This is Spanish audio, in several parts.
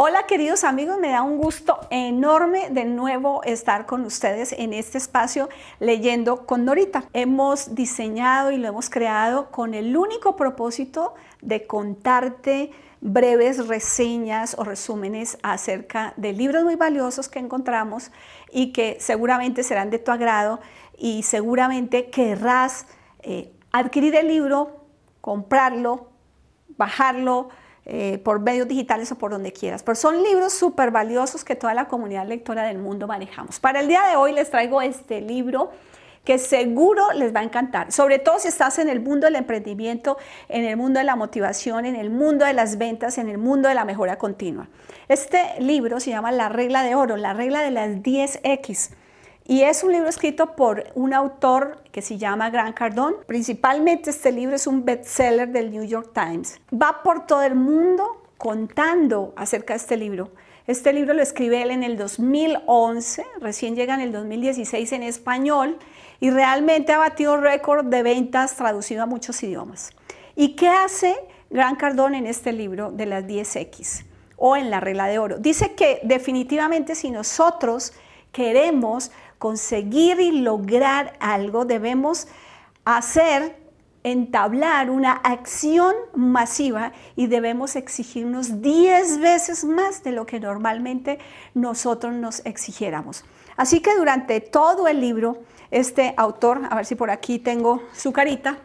Hola queridos amigos, me da un gusto enorme de nuevo estar con ustedes en este espacio leyendo con Norita. Hemos diseñado y lo hemos creado con el único propósito de contarte breves reseñas o resúmenes acerca de libros muy valiosos que encontramos y que seguramente serán de tu agrado y seguramente querrás eh, adquirir el libro, comprarlo, bajarlo, eh, por medios digitales o por donde quieras. Pero son libros súper valiosos que toda la comunidad lectora del mundo manejamos. Para el día de hoy les traigo este libro que seguro les va a encantar, sobre todo si estás en el mundo del emprendimiento, en el mundo de la motivación, en el mundo de las ventas, en el mundo de la mejora continua. Este libro se llama La regla de oro, la regla de las 10X, y es un libro escrito por un autor que se llama Gran Cardón. Principalmente este libro es un bestseller del New York Times. Va por todo el mundo contando acerca de este libro. Este libro lo escribe él en el 2011, recién llega en el 2016 en español y realmente ha batido récord de ventas traducido a muchos idiomas. ¿Y qué hace Gran Cardón en este libro de las 10X o en la regla de oro? Dice que definitivamente si nosotros queremos conseguir y lograr algo, debemos hacer, entablar una acción masiva y debemos exigirnos 10 veces más de lo que normalmente nosotros nos exigiéramos. Así que durante todo el libro, este autor, a ver si por aquí tengo su carita,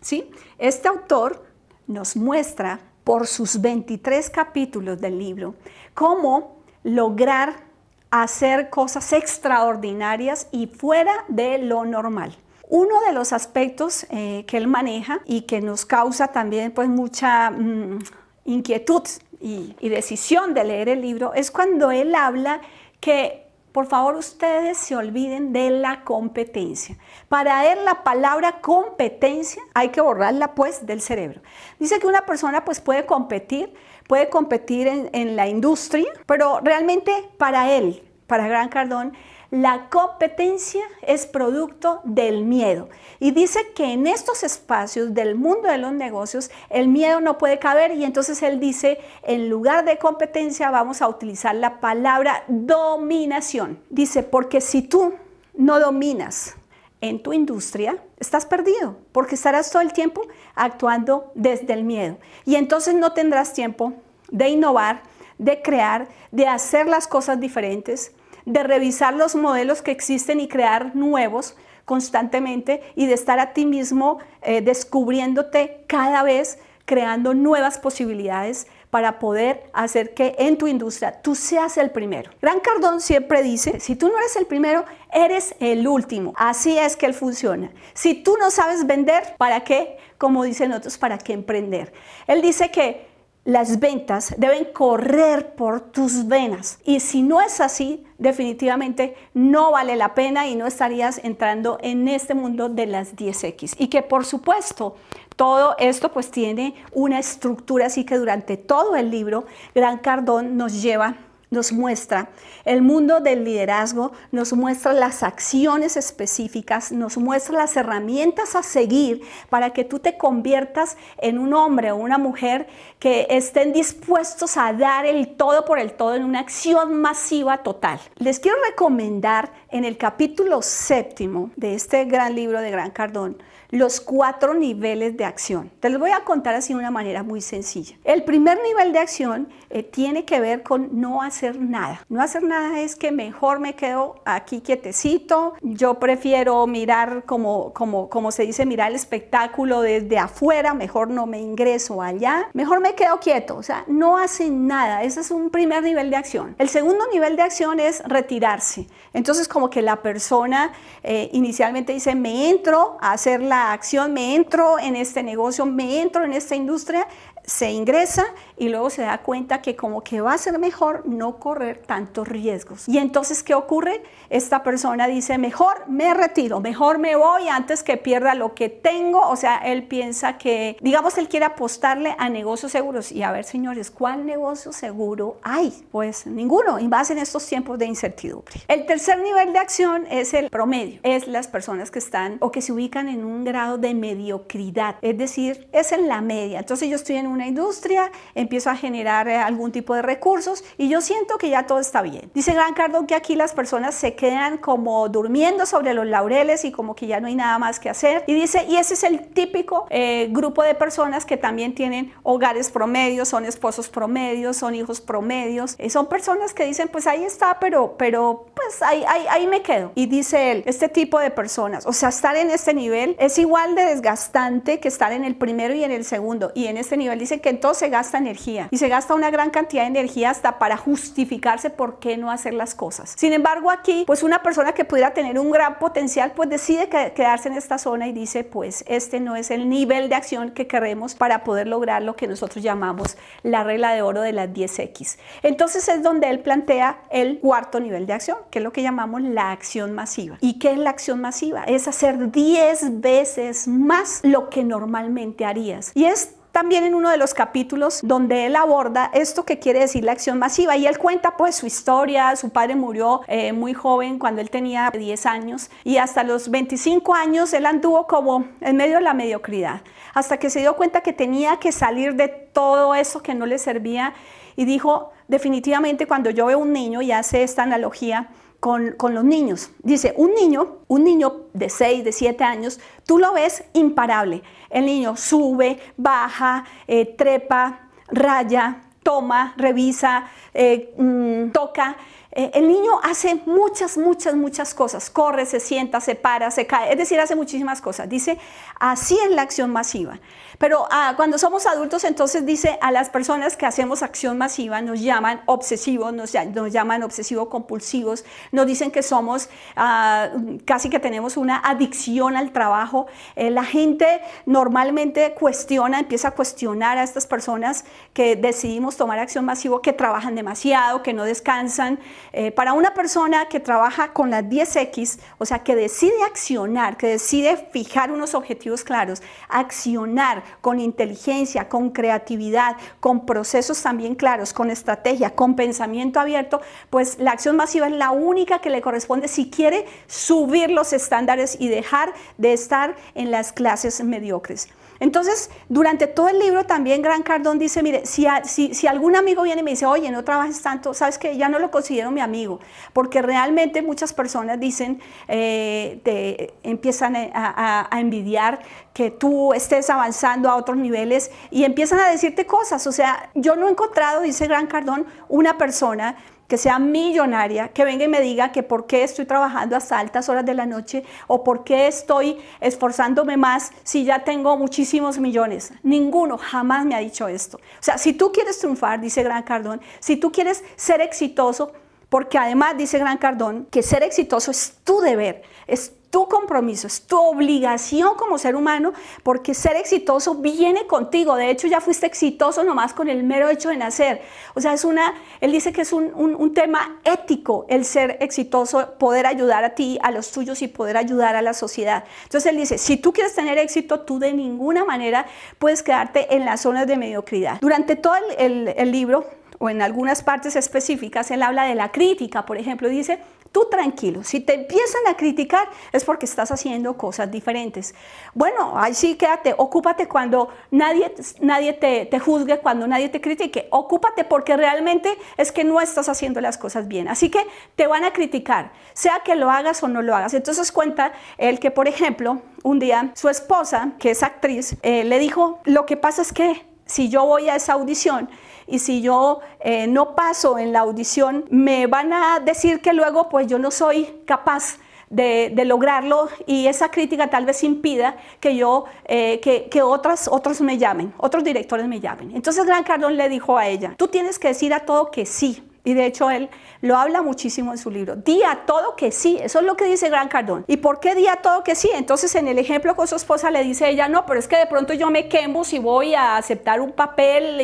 ¿sí? Este autor nos muestra por sus 23 capítulos del libro cómo lograr hacer cosas extraordinarias y fuera de lo normal. Uno de los aspectos eh, que él maneja y que nos causa también pues mucha mm, inquietud y decisión de leer el libro es cuando él habla que por favor, ustedes se olviden de la competencia. Para él la palabra competencia hay que borrarla pues del cerebro. Dice que una persona pues puede competir, puede competir en la industria, pero realmente para él, para Gran Cardón, la competencia es producto del miedo y dice que en estos espacios del mundo de los negocios el miedo no puede caber y entonces él dice, en lugar de competencia vamos a utilizar la palabra dominación. Dice, porque si tú no dominas en tu industria, estás perdido, porque estarás todo el tiempo actuando desde el miedo. Y entonces no tendrás tiempo de innovar, de crear, de hacer las cosas diferentes, de revisar los modelos que existen y crear nuevos constantemente y de estar a ti mismo eh, descubriéndote cada vez, creando nuevas posibilidades para poder hacer que en tu industria tú seas el primero. Gran Cardón siempre dice, si tú no eres el primero, eres el último. Así es que él funciona. Si tú no sabes vender, ¿para qué? Como dicen otros, ¿para qué emprender? Él dice que las ventas deben correr por tus venas. Y si no es así, definitivamente no vale la pena y no estarías entrando en este mundo de las 10X. Y que por supuesto, todo esto pues tiene una estructura, así que durante todo el libro, Gran Cardón nos lleva nos muestra el mundo del liderazgo, nos muestra las acciones específicas, nos muestra las herramientas a seguir para que tú te conviertas en un hombre o una mujer que estén dispuestos a dar el todo por el todo en una acción masiva total. Les quiero recomendar en el capítulo séptimo de este gran libro de Gran Cardón, los cuatro niveles de acción. Te los voy a contar así de una manera muy sencilla. El primer nivel de acción eh, tiene que ver con no hacer nada. No hacer nada es que mejor me quedo aquí quietecito, yo prefiero mirar como, como, como se dice, mirar el espectáculo desde afuera, mejor no me ingreso allá, mejor me quedo quieto, o sea, no hacen nada. Ese es un primer nivel de acción. El segundo nivel de acción es retirarse. Entonces, como como que la persona eh, inicialmente dice, me entro a hacer la acción, me entro en este negocio, me entro en esta industria, se ingresa y luego se da cuenta que como que va a ser mejor no correr tantos riesgos. Y entonces, ¿qué ocurre? Esta persona dice, mejor me retiro, mejor me voy antes que pierda lo que tengo. O sea, él piensa que, digamos, él quiere apostarle a negocios seguros. Y a ver, señores, ¿cuál negocio seguro hay? Pues ninguno, y más en estos tiempos de incertidumbre. El tercer nivel de acción es el promedio. Es las personas que están o que se ubican en un grado de mediocridad. Es decir, es en la media. Entonces yo estoy en una industria, empiezo a generar eh, algún tipo de recursos y yo siento que ya todo está bien. Dice Gran Cardón que aquí las personas se quedan como durmiendo sobre los laureles y como que ya no hay nada más que hacer. Y dice, y ese es el típico eh, grupo de personas que también tienen hogares promedios, son esposos promedios, son hijos promedios, eh, son personas que dicen, pues ahí está, pero, pero pues ahí, ahí, ahí me quedo. Y dice él, este tipo de personas, o sea, estar en este nivel es igual de desgastante que estar en el primero y en el segundo. Y en este nivel dicen que entonces se gasta energía y se gasta una gran cantidad de energía hasta para justificarse por qué no hacer las cosas. Sin embargo, aquí, pues una persona que pudiera tener un gran potencial, pues decide quedarse en esta zona y dice, pues este no es el nivel de acción que queremos para poder lograr lo que nosotros llamamos la regla de oro de las 10X. Entonces es donde él plantea el cuarto nivel de acción, que es lo que llamamos la acción masiva. ¿Y qué es la acción masiva? Es hacer 10 veces más lo que normalmente harías. Y es también en uno de los capítulos donde él aborda esto que quiere decir la acción masiva y él cuenta pues su historia, su padre murió eh, muy joven cuando él tenía 10 años y hasta los 25 años él anduvo como en medio de la mediocridad, hasta que se dio cuenta que tenía que salir de todo eso que no le servía y dijo definitivamente cuando yo veo un niño y hace esta analogía, con, los niños. Dice, un niño, un niño de 6, de 7 años, tú lo ves imparable. El niño sube, baja, eh, trepa, raya, toma, revisa, eh, mm, toca. Eh, el niño hace muchas, muchas, muchas cosas. Corre, se sienta, se para, se cae. Es decir, hace muchísimas cosas. Dice, así es la acción masiva. Pero ah, cuando somos adultos, entonces dice, a las personas que hacemos acción masiva nos llaman obsesivos, nos, llaman obsesivo-compulsivos, nos dicen que somos, ah, casi que tenemos una adicción al trabajo. Eh, la gente normalmente cuestiona, empieza a cuestionar a estas personas que decidimos tomar acción masiva, que trabajan demasiado, que no descansan eh, para una persona que trabaja con las 10X, o sea, que decide accionar, que decide fijar unos objetivos claros, accionar con inteligencia, con creatividad, con procesos también claros, con estrategia, con pensamiento abierto, pues la acción masiva es la única que le corresponde si quiere subir los estándares y dejar de estar en las clases mediocres. Entonces, durante todo el libro también Gran Cardón dice, mire, si, algún amigo viene y me dice, oye, no trabajes tanto, sabes que ya no lo considero mi amigo, porque realmente muchas personas dicen, eh, te empiezan eh, a, a envidiar que tú estés avanzando a otros niveles y empiezan a decirte cosas. O sea, yo no he encontrado, dice Gran Cardón, una persona que sea millonaria, que venga y me diga que por qué estoy trabajando hasta altas horas de la noche o por qué estoy esforzándome más si ya tengo muchísimos millones. Ninguno jamás me ha dicho esto. O sea, si tú quieres triunfar, dice Gran Cardón, si tú quieres ser exitoso, porque además dice Gran Cardón que ser exitoso es tu deber, es tu compromiso, es tu obligación como ser humano, porque ser exitoso viene contigo. De hecho, ya fuiste exitoso nomás con el mero hecho de nacer. O sea, es una, él dice que es un, tema ético el ser exitoso, poder ayudar a ti, a los tuyos y poder ayudar a la sociedad. Entonces él dice, si tú quieres tener éxito, tú de ninguna manera puedes quedarte en las zonas de mediocridad. Durante todo el, el libro, o en algunas partes específicas, él habla de la crítica, por ejemplo, dice, Tú tranquilo, si te empiezan a criticar es porque estás haciendo cosas diferentes. Bueno, así sí quédate, ocúpate cuando nadie, nadie te, juzgue, cuando nadie te critique. Ocúpate porque realmente es que no estás haciendo las cosas bien. Así que te van a criticar, sea que lo hagas o no lo hagas. Entonces cuenta el que, por ejemplo, un día su esposa, que es actriz, eh, le dijo, lo que pasa es que si yo voy a esa audición, y si yo eh, no paso en la audición, me van a decir que luego pues yo no soy capaz. De, lograrlo y esa crítica tal vez impida que yo, eh, que, que, otras, otros me llamen, otros directores me llamen. Entonces Gran Cardón le dijo a ella, tú tienes que decir a todo que sí, y de hecho él lo habla muchísimo en su libro. Día todo que sí, eso es lo que dice Gran Cardón. ¿Y por qué día todo que sí? Entonces en el ejemplo con su esposa le dice ella, no, pero es que de pronto yo me quemo si voy a aceptar un papel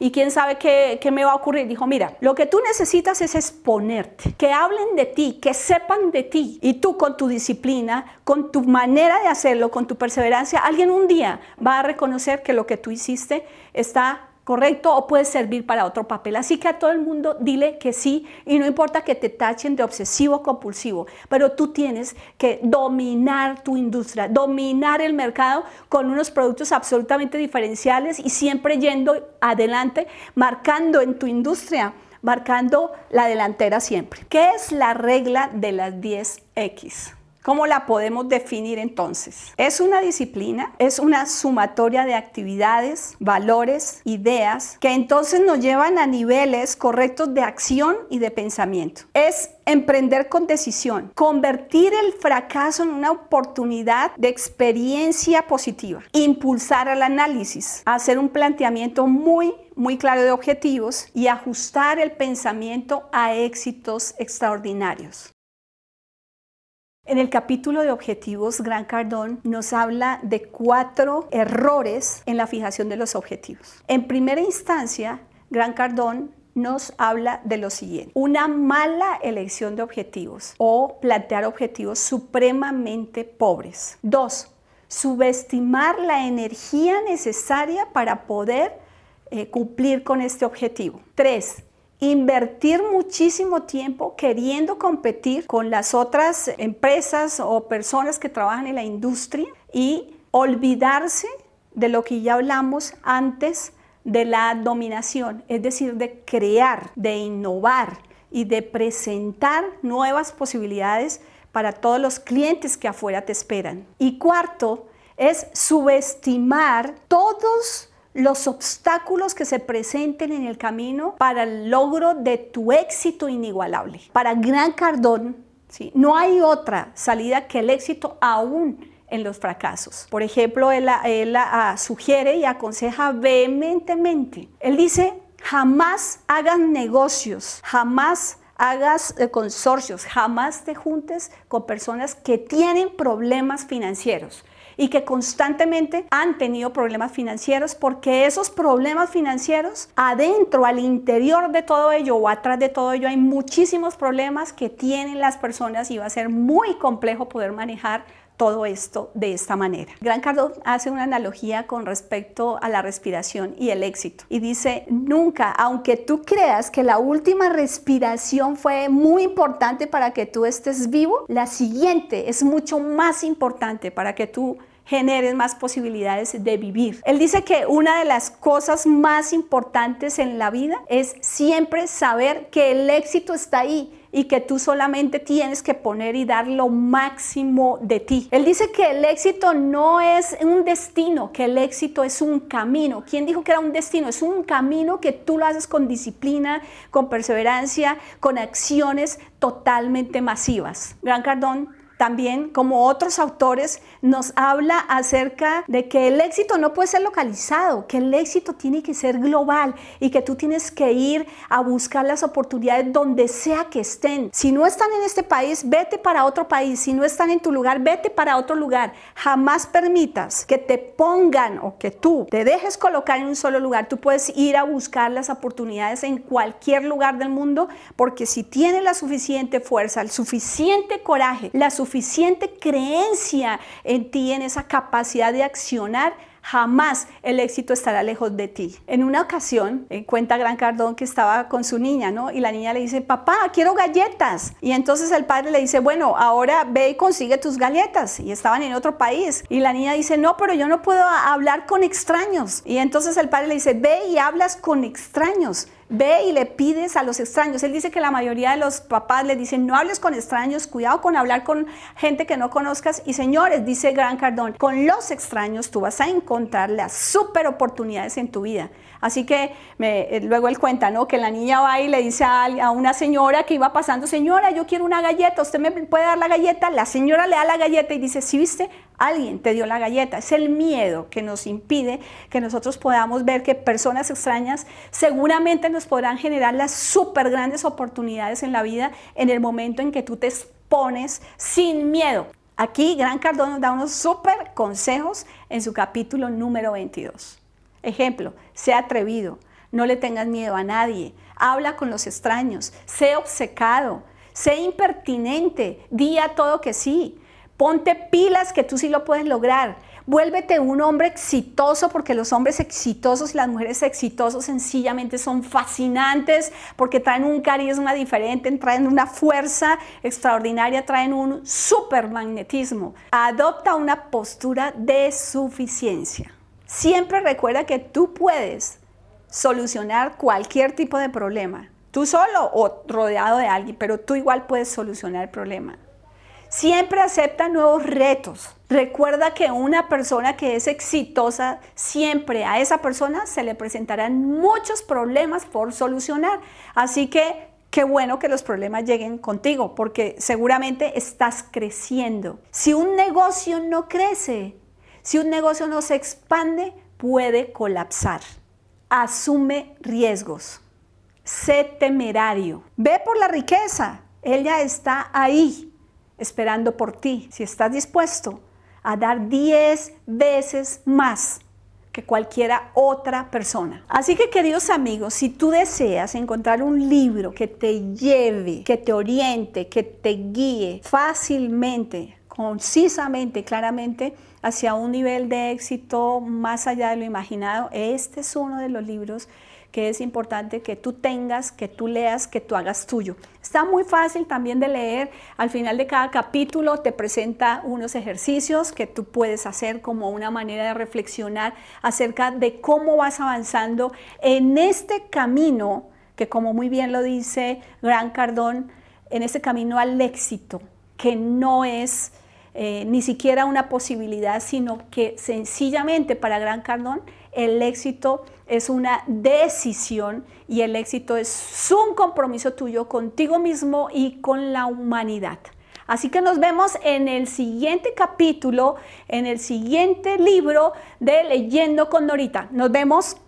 y, quién sabe qué, qué me va a ocurrir. Dijo, mira, lo que tú necesitas es exponerte, que hablen de ti, que sepan de ti. Y tú con tu disciplina, con tu manera de hacerlo, con tu perseverancia, alguien un día va a reconocer que lo que tú hiciste está ¿correcto? O puede servir para otro papel. Así que a todo el mundo dile que sí y no importa que te tachen de obsesivo compulsivo, pero tú tienes que dominar tu industria, dominar el mercado con unos productos absolutamente diferenciales y siempre yendo adelante, marcando en tu industria marcando la delantera siempre. ¿Qué es la regla de las 10X? ¿Cómo la podemos definir entonces? Es una disciplina, es una sumatoria de actividades, valores, ideas, que entonces nos llevan a niveles correctos de acción y de pensamiento. Es emprender con decisión, convertir el fracaso en una oportunidad de experiencia positiva, impulsar al análisis, hacer un planteamiento muy muy claro de objetivos y ajustar el pensamiento a éxitos extraordinarios. En el capítulo de objetivos, Gran Cardón nos habla de cuatro errores en la fijación de los objetivos. En primera instancia, Gran Cardón nos habla de lo siguiente, una mala elección de objetivos o plantear objetivos supremamente pobres. Dos, subestimar la energía necesaria para poder eh, cumplir con este objetivo. Tres, invertir muchísimo tiempo queriendo competir con las otras empresas o personas que trabajan en la industria y olvidarse de lo que ya hablamos antes de la dominación, es decir, de crear, de innovar y de presentar nuevas posibilidades para todos los clientes que afuera te esperan. Y cuarto, es subestimar todos los obstáculos que se presenten en el camino para el logro de tu éxito inigualable. Para Gran Cardón, no hay otra salida que el éxito aún en los fracasos. Por ejemplo, él, ah, sugiere y aconseja vehementemente. Él dice, jamás hagas negocios, jamás hagas eh, consorcios, jamás te juntes con personas que tienen problemas financieros, y que constantemente han tenido problemas financieros porque esos problemas financieros adentro, al interior de todo ello o atrás de todo ello hay muchísimos problemas que tienen las personas y va a ser muy complejo poder manejar todo esto de esta manera. Gran Cardón hace una analogía con respecto a la respiración y el éxito y dice, nunca, aunque tú creas que la última respiración fue muy importante para que tú estés vivo, la siguiente es mucho más importante para que tú generen más posibilidades de vivir. Él dice que una de las cosas más importantes en la vida es siempre saber que el éxito está ahí y que tú solamente tienes que poner y dar lo máximo de ti. Él dice que el éxito no es un destino, que el éxito es un camino. ¿Quién dijo que era un destino? Es un camino que tú lo haces con disciplina, con perseverancia, con acciones totalmente masivas. Gran Cardón también, como otros autores, nos habla acerca de que el éxito no puede ser localizado, que el éxito tiene que ser global y que tú tienes que ir a buscar las oportunidades donde sea que estén. Si no están en este país, vete para otro país. Si no están en tu lugar, vete para otro lugar. Jamás permitas que te pongan o que tú te dejes colocar en un solo lugar. Tú puedes ir a buscar las oportunidades en cualquier lugar del mundo porque si tienes la suficiente fuerza, el suficiente coraje, la suficiente suficiente creencia en ti, en esa capacidad de accionar, jamás el éxito estará lejos de ti. En una ocasión, eh, cuenta Gran Cardón que estaba con su niña, ¿no? Y la niña le dice, papá, quiero galletas. Y entonces el padre le dice, bueno, ahora ve y consigue tus galletas. Y estaban en otro país. Y la niña dice, no, pero yo no puedo hablar con extraños. Y entonces el padre le dice, ve y hablas con extraños ve y le pides a los extraños. Él dice que la mayoría de los papás le dicen, no hables con extraños, cuidado con hablar con gente que no conozcas. Y señores, dice Gran Cardón, con los extraños tú vas a encontrar las super oportunidades en tu vida. Así que eh, luego él cuenta, ¿no? Que la niña va y le dice a, una señora que iba pasando, señora, yo quiero una galleta, ¿usted me puede dar la galleta? La señora le da la galleta y dice, ¿sí viste? Alguien te dio la galleta. Es el miedo que nos impide que nosotros podamos ver que personas extrañas seguramente nos podrán generar las súper grandes oportunidades en la vida en el momento en que tú te expones sin miedo. Aquí Gran Cardón nos da unos súper consejos en su capítulo número 22. Ejemplo, sea atrevido, no le tengas miedo a nadie, habla con los extraños, sé obcecado, sé impertinente, di a todo que sí, ponte pilas que tú sí lo puedes lograr, vuélvete un hombre exitoso porque los hombres exitosos y las mujeres exitosas sencillamente son fascinantes porque traen un carisma diferente, traen una fuerza extraordinaria, traen un magnetismo. Adopta una postura de suficiencia. Siempre recuerda que tú puedes solucionar cualquier tipo de problema, tú solo o rodeado de alguien, pero tú igual puedes solucionar el problema. Siempre acepta nuevos retos. Recuerda que una persona que es exitosa, siempre a esa persona se le presentarán muchos problemas por solucionar. Así que qué bueno que los problemas lleguen contigo, porque seguramente estás creciendo. Si un negocio no crece, si un negocio no se expande, puede colapsar. Asume riesgos. Sé temerario. Ve por la riqueza. Ella está ahí, esperando por ti. Si estás dispuesto a dar 10 veces más que cualquiera otra persona. Así que queridos amigos, si tú deseas encontrar un libro que te lleve, que te oriente, que te guíe fácilmente concisamente, claramente, hacia un nivel de éxito más allá de lo imaginado. Este es uno de los libros que es importante que tú tengas, que tú leas, que tú hagas tuyo. Está muy fácil también de leer. Al final de cada capítulo te presenta unos ejercicios que tú puedes hacer como una manera de reflexionar acerca de cómo vas avanzando en este camino que como muy bien lo dice Gran Cardón, en este camino al éxito, que no es eh, ni siquiera una posibilidad, sino que sencillamente para Gran Cardón el éxito es una decisión y el éxito es un compromiso tuyo contigo mismo y con la humanidad. Así que nos vemos en el siguiente capítulo, en el siguiente libro de Leyendo con Norita. Nos vemos.